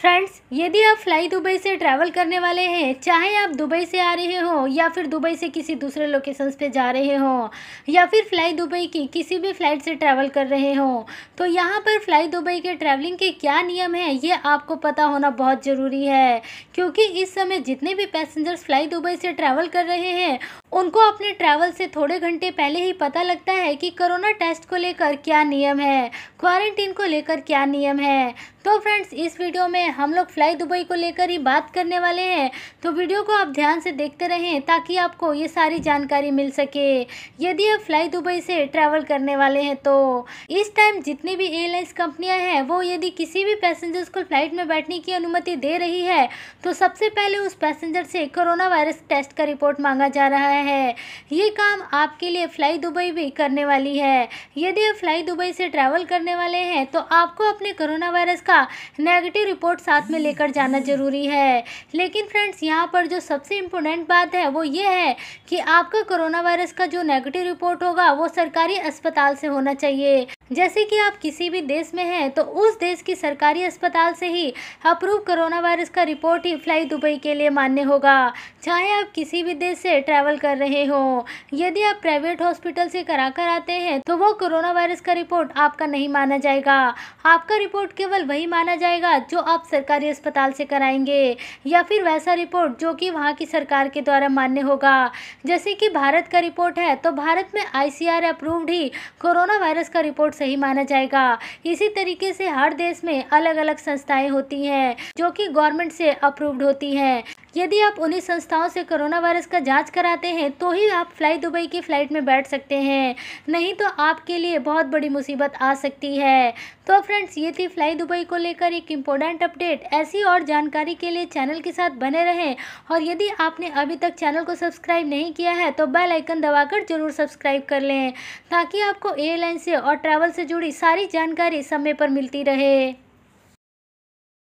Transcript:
friends यदि आप fly Dubai से ट्रैवल करने वाले हैं चाहे आप दुबई से आ रहे हो या फिर दुबई से किसी दूसरे लोकेशंस पे जा रहे हो या फिर फ्लाई दुबई की किसी भी फ्लाइट से ट्रैवल कर रहे हो तो यहाँ पर फ्लाई दुबई के ट्रैवलिंग के क्या नियम हैं ये आपको पता होना बहुत ज़रूरी है क्योंकि इस समय जितने भी पैसेंजर्स फ्लाई दुबई से ट्रैवल कर रहे हैं उनको अपने ट्रैवल से थोड़े घंटे पहले ही पता लगता है कि कोरोना टेस्ट को लेकर क्या नियम है क्वारंटीन को लेकर क्या नियम है तो फ्रेंड्स इस वीडियो में हम लोग फ्लाई दुबई को लेकर ही बात करने वाले हैं तो वीडियो को आप ध्यान से देखते रहें ताकि आपको ये सारी जानकारी मिल सके यदि आप फ्लाई दुबई से ट्रैवल करने वाले हैं तो इस टाइम जितनी भी एयरलाइंस कंपनियां हैं वो यदि किसी भी पैसेंजर्स को फ्लाइट में बैठने की अनुमति दे रही है तो सबसे पहले उस पैसेंजर से कोरोना वायरस टेस्ट का रिपोर्ट मांगा जा रहा है है ये काम आपके लिए फ्लाई दुबई भी करने वाली है यदि आप फ्लाई दुबई से ट्रैवल करने वाले हैं तो आपको अपने कोरोना वायरस का नेगेटिव रिपोर्ट साथ में लेकर जाना ज़रूरी है लेकिन फ्रेंड्स यहाँ पर जो सबसे इम्पोर्टेंट बात है वो ये है कि आपका कोरोना वायरस का जो नेगेटिव रिपोर्ट होगा वो सरकारी अस्पताल से होना चाहिए जैसे कि आप किसी भी देश में हैं तो उस देश की सरकारी अस्पताल से ही अप्रूव कोरोना वायरस का रिपोर्ट ही फ्लाई दुबई के लिए मान्य होगा चाहे आप किसी भी देश से ट्रैवल कर रहे हो यदि आप प्राइवेट हॉस्पिटल से करा कर आते हैं तो वो कोरोना वायरस का रिपोर्ट आपका नहीं माना जाएगा आपका रिपोर्ट केवल वही माना जाएगा जो आप सरकारी अस्पताल से कराएंगे या फिर वैसा रिपोर्ट जो कि वहाँ की सरकार के द्वारा मान्य होगा जैसे कि भारत का रिपोर्ट है तो भारत में आई अप्रूव्ड ही कोरोना वायरस का रिपोर्ट सही माना जाएगा इसी तरीके से हर देश में अलग अलग संस्थाएं होती हैं जो कि गवर्नमेंट से अप्रूव्ड होती हैं यदि आप उन्हीं संस्थाओं से कोरोना वायरस का जाँच कराते हैं तो ही आप फ्लाई दुबई की फ़्लाइट में बैठ सकते हैं नहीं तो आपके लिए बहुत बड़ी मुसीबत आ सकती है तो फ्रेंड्स ये थी फ्लाई दुबई को लेकर एक इम्पोर्टेंट अपडेट ऐसी और जानकारी के लिए चैनल के साथ बने रहें और यदि आपने अभी तक चैनल को सब्सक्राइब नहीं किया है तो बेल आइकन दबाकर ज़रूर सब्सक्राइब कर लें ताकि आपको एयरलाइन से और ट्रैवल से जुड़ी सारी जानकारी समय पर मिलती रहे